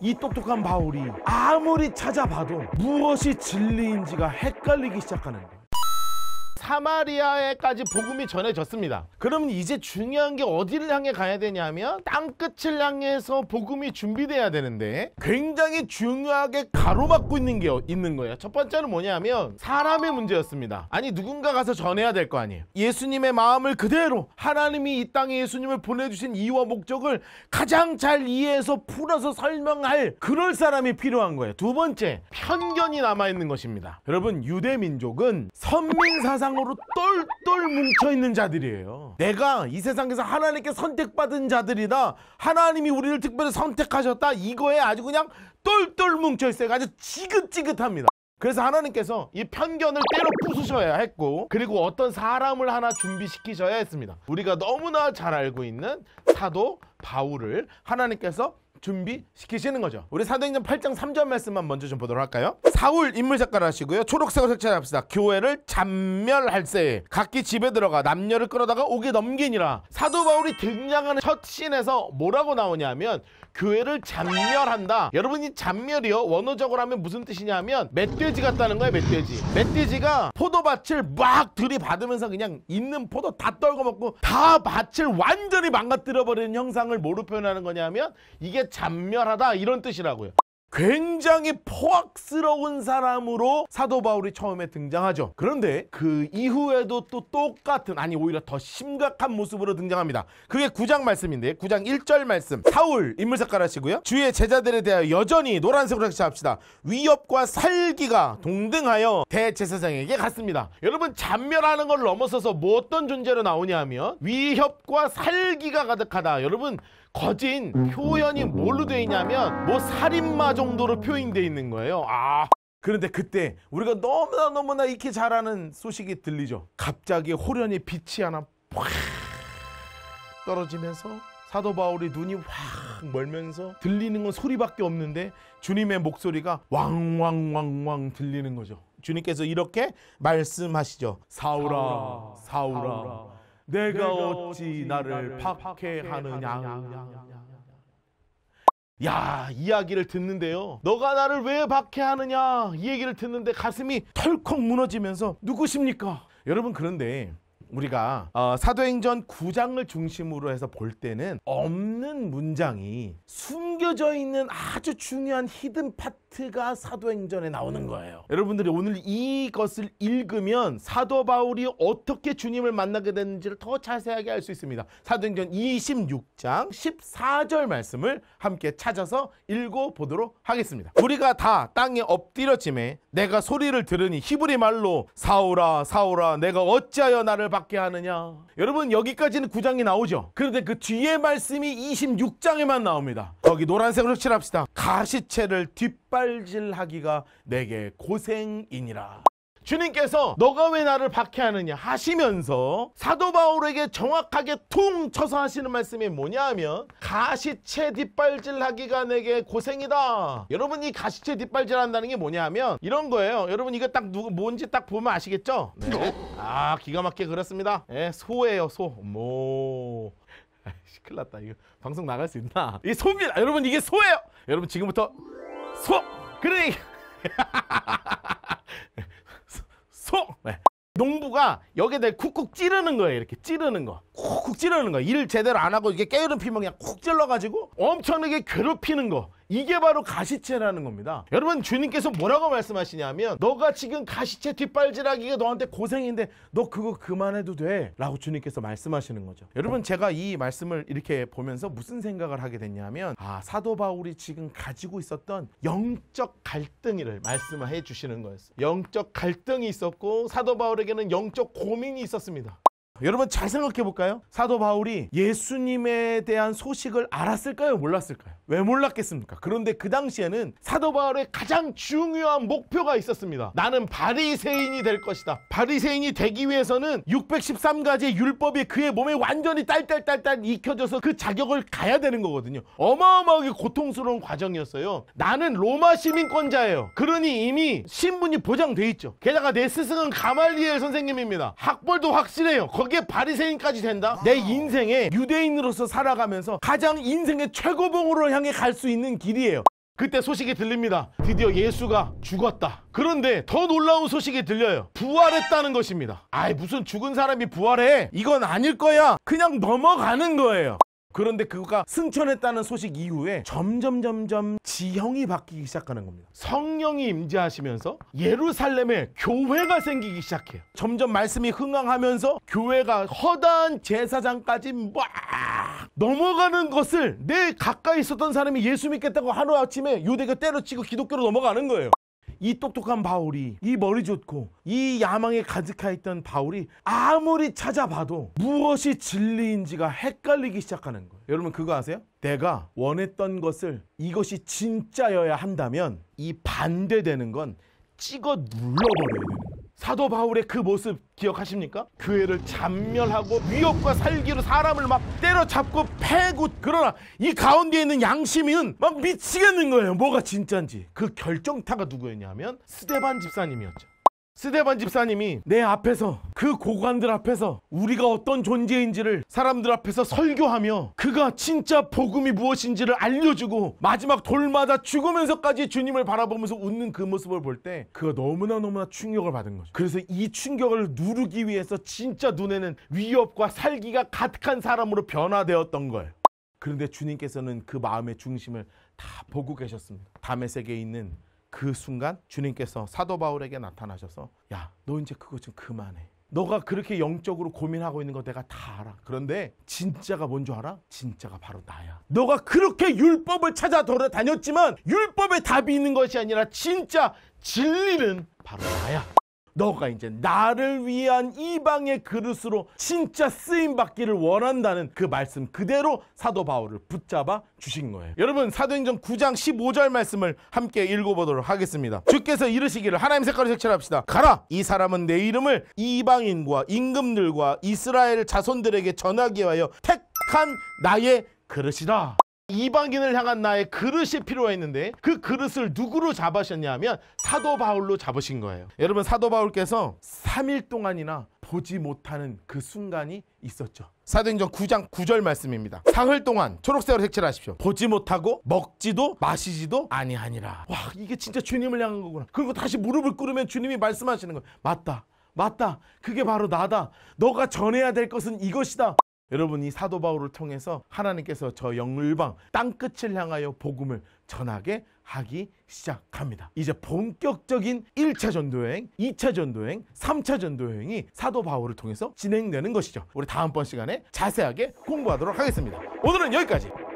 이 똑똑한 바울이 아무리 찾아봐도 무엇이 진리인지가 헷갈리기 시작하는 거 사마리아에까지 복음이 전해졌습니다. 그러면 이제 중요한 게 어디를 향해 가야 되냐면 땅끝을 향해서 복음이 준비돼야 되는데 굉장히 중요하게 가로막고 있는 게 있는 거예요. 첫 번째는 뭐냐면 사람의 문제였습니다. 아니 누군가 가서 전해야 될 거 아니에요. 예수님의 마음을 그대로 하나님이 이 땅에 예수님을 보내주신 이유와 목적을 가장 잘 이해해서 풀어서 설명할 그럴 사람이 필요한 거예요. 두 번째 편견이 남아있는 것입니다. 여러분 유대민족은 선민사상 영광로 똘똘 뭉쳐있는 자들이에요 내가 이 세상에서 하나님께 선택받은 자들이다 하나님이 우리를 특별히 선택하셨다 이거에 아주 그냥 똘똘 뭉쳐있어요 아주 지긋지긋합니다 그래서 하나님께서 이 편견을 때로 부수셔야 했고 그리고 어떤 사람을 하나 준비시키셔야 했습니다 우리가 너무나 잘 알고 있는 사도 바울을 하나님께서 준비시키시는 거죠. 우리 사도행전 8장 3절 말씀만 먼저 좀 보도록 할까요? 사울 인물 색깔 하시고요. 초록색을로 색칠합시다. 교회를 잔멸할세. 각기 집에 들어가 남녀를 끌어다가 옥에 넘기니라. 사도 바울이 등장하는 첫 씬에서 뭐라고 나오냐면 교회를 잔멸한다. 여러분 이 잔멸이요 원어적으로 하면 무슨 뜻이냐면 멧돼지 같다는 거예요 멧돼지. 멧돼지가 포도밭을 막 들이받으면서 그냥 있는 포도 다 떨궈먹고 다 밭을 완전히 망가뜨려 버리는 형상을 뭐로 표현하는 거냐면 이게 잔멸하다 이런 뜻이라고요. 굉장히 포악스러운 사람으로 사도 바울이 처음에 등장하죠. 그런데 그 이후에도 또 똑같은 아니 오히려 더 심각한 모습으로 등장합니다. 그게 9장 말씀인데 9장 1절 말씀. 사울 인물 색깔하시고요. 주의 제자들에 대하여 여전히 노란색으로 색칠합시다. 위협과 살기가 동등하여 대제사장에게 갔습니다. 여러분 잔멸하는 걸 넘어서서 뭐 어떤 존재로 나오냐 하면 위협과 살기가 가득하다. 여러분 거진 음, 음, 표현이 음, 뭘로 돼 있냐면 뭐 살인마 정도로 표현돼 있는 거예요. 아. 그런데 그때 우리가 너무나 너무나 익히 잘하는 소식이 들리죠. 갑자기 호련히 빛이 하나 확 떨어지면서 사도 바울이 눈이 확 멀면서 들리는 건 소리밖에 없는데 주님의 목소리가 왕왕왕왕 들리는 거죠. 주님께서 이렇게 말씀하시죠. 사울아, 사울아. 사울아. 사울아. 내가 어찌 나를 박해하느냐. 야 이야기를 듣는데요 너가 나를 왜 박해하느냐 이 얘기를 듣는데 가슴이 털컥 무너지면서 누구십니까 여러분 그런데 우리가 어, 사도행전 9장을 중심으로 해서 볼 때는 없는 문장이 숨겨져 있는 아주 중요한 히든 파트 팩트가 사도행전에 나오는 음. 거예요. 여러분들이 오늘 이것을 읽으면 사도 바울이 어떻게 주님을 만나게 됐는지를 더 자세하게 알 수 있습니다. 사도행전 26장 14절 말씀을 함께 찾아서 읽어 보도록 하겠습니다. 우리가 다 땅에 엎드려짐에 내가 소리를 들으니 히브리 말로 사오라 사오라 내가 어찌하여 나를 받게 하느냐. 여러분 여기까지는 구장이 나오죠. 그런데 그 뒤에 말씀이 26장에만 나옵니다. 거기 노란색으로 칠합시다. 가시체를 뒷발 삭발질하기가 내게 고생이니라. 주님께서 너가 왜 나를 박해하느냐 하시면서 사도 바울에게 정확하게 퉁 쳐서 하시는 말씀이 뭐냐 하면 가시체 뒷발질하기가 내게 고생이다 여러분 이가시체 뒷발질한다는 게 뭐냐 하면 이런 거예요 여러분 이거 딱 누구 뭔지 딱 보면 아시겠죠 네. 네. 아 기가 막히게 그렸습니다 예, 소예요 소뭐 큰일 났다 이거 방송 나갈 수 있나 이 소입니다 여러분 이게 소예요 여러분 지금부터 속! 그래! 속! 네. 농부가 여기에 대해 쿡쿡 찌르는 거예요. 이렇게 찌르는 거. 쿡쿡 찌르는 거. 일을 제대로 안 하고 이게 게으른 피면 그냥 쿡 찔러가지고 엄청나게 괴롭히는 거. 이게 바로 가시체라는 겁니다. 여러분 주님께서 뭐라고 말씀하시냐면 너가 지금 가시체 뒷발질하기가 너한테 고생인데 너 그거 그만해도 돼 라고 주님께서 말씀하시는 거죠. 여러분 제가 이 말씀을 이렇게 보면서 무슨 생각을 하게 됐냐면 아 사도 바울이 지금 가지고 있었던 영적 갈등이를 말씀해 주시는 거였어요. 영적 갈등이 있었고 사도 바울에게는 영적 고민이 있었습니다. 여러분 잘 생각해 볼까요? 사도 바울이 예수님에 대한 소식을 알았을까요? 몰랐을까요? 왜 몰랐겠습니까? 그런데 그 당시에는 사도 바울의 가장 중요한 목표가 있었습니다. 나는 바리새인이 될 것이다. 바리새인이 되기 위해서는 613가지 율법이 그의 몸에 완전히 딸딸딸딸 익혀져서 그 자격을 가야 되는 거거든요. 어마어마하게 고통스러운 과정이었어요. 나는 로마 시민권자예요. 그러니 이미 신분이 보장돼 있죠. 게다가 내 스승은 가말리엘 선생님입니다. 학벌도 확실해요. 거기에 바리새인까지 된다? 내 인생에 유대인으로서 살아가면서 가장 인생의 최고봉으로 향해 갈 수 있는 길이에요. 그때 소식이 들립니다. 드디어 예수가 죽었다. 그런데 더 놀라운 소식이 들려요. 부활했다는 것입니다. 아이 무슨 죽은 사람이 부활해? 이건 아닐 거야. 그냥 넘어가는 거예요. 그런데 그가 승천했다는 소식 이후에 점점 점점 지형이 바뀌기 시작하는 겁니다. 성령이 임재하시면서 예루살렘에 교회가 생기기 시작해요. 점점 말씀이 흥황하면서 교회가 허다한 제사장까지 막 넘어가는 것을 내 가까이 있었던 사람이 예수 믿겠다고 하루아침에 유대교 때려치고 기독교로 넘어가는 거예요. 이 똑똑한 바울이 이 머리 좋고 이 야망에 가득하 있던 바울이 아무리 찾아봐도 무엇이 진리인지가 헷갈리기 시작하는 거예요. 여러분 그거 아세요? 내가 원했던 것을 이것이 진짜여야 한다면 이 반대되는 건 찍어 눌러버려야 되는 사도 바울의 그 모습 기억하십니까? 교회를 그 잔멸하고 위협과 살기로 사람을 막 때려잡고 패고 그러나 이 가운데 있는 양심은 막 미치겠는 거예요. 뭐가 진짜인지. 그 결정타가 누구였냐면 스데반 집사님이었죠. 스데반 집사님이 내 앞에서 그 고관들 앞에서 우리가 어떤 존재인지를 사람들 앞에서 설교하며 그가 진짜 복음이 무엇인지를 알려주고 마지막 돌마다 죽으면서까지 주님을 바라보면서 웃는 그 모습을 볼 때 그가 너무나 너무나 충격을 받은 거죠. 그래서 이 충격을 누르기 위해서 진짜 눈에는 위협과 살기가 가득한 사람으로 변화되었던 거예요. 그런데 주님께서는 그 마음의 중심을 다 보고 계셨습니다. 담의 세계에 있는 그 순간 주님께서 사도 바울에게 나타나셔서 야, 너 이제 그거 좀 그만해. 너가 그렇게 영적으로 고민하고 있는 거 내가 다 알아. 그런데 진짜가 뭔 줄 알아? 진짜가 바로 나야. 너가 그렇게 율법을 찾아 돌아다녔지만 율법에 답이 있는 것이 아니라 진짜 진리는 바로 나야. 너가 이제 나를 위한 이방의 그릇으로 진짜 쓰임 받기를 원한다는 그 말씀 그대로 사도 바울을 붙잡아 주신 거예요. 여러분 사도행전 9장 15절 말씀을 함께 읽어보도록 하겠습니다. 주께서 이르시기를 하나님 색깔을 색칠합시다. 가라 이 사람은 내 이름을 이방인과 임금들과 이스라엘 자손들에게 전하기 위하여 택한 나의 그릇이다 이방인을 향한 나의 그릇이 필요했는데 그 그릇을 누구로 잡으셨냐면 하 사도 바울로 잡으신 거예요. 여러분 사도 바울께서 3일 동안이나 보지 못하는 그 순간이 있었죠. 사도행전 9장 9절 말씀입니다. 사흘 동안 초록색으로 색칠하십시오. 보지 못하고 먹지도 마시지도 아니하니라. 와 이게 진짜 주님을 향한 거구나. 그리고 다시 무릎을 꿇으면 주님이 말씀하시는 거예요. 맞다. 맞다. 그게 바로 나다. 너가 전해야 될 것은 이것이다. 여러분 이 사도 바울을 통해서 하나님께서 저 영일방 땅끝을 향하여 복음을 전하게 하기 시작합니다. 이제 본격적인 1차 전도여행, 2차 전도여행, 3차 전도여행이 사도 바울을 통해서 진행되는 것이죠. 우리 다음번 시간에 자세하게 공부하도록 하겠습니다. 오늘은 여기까지.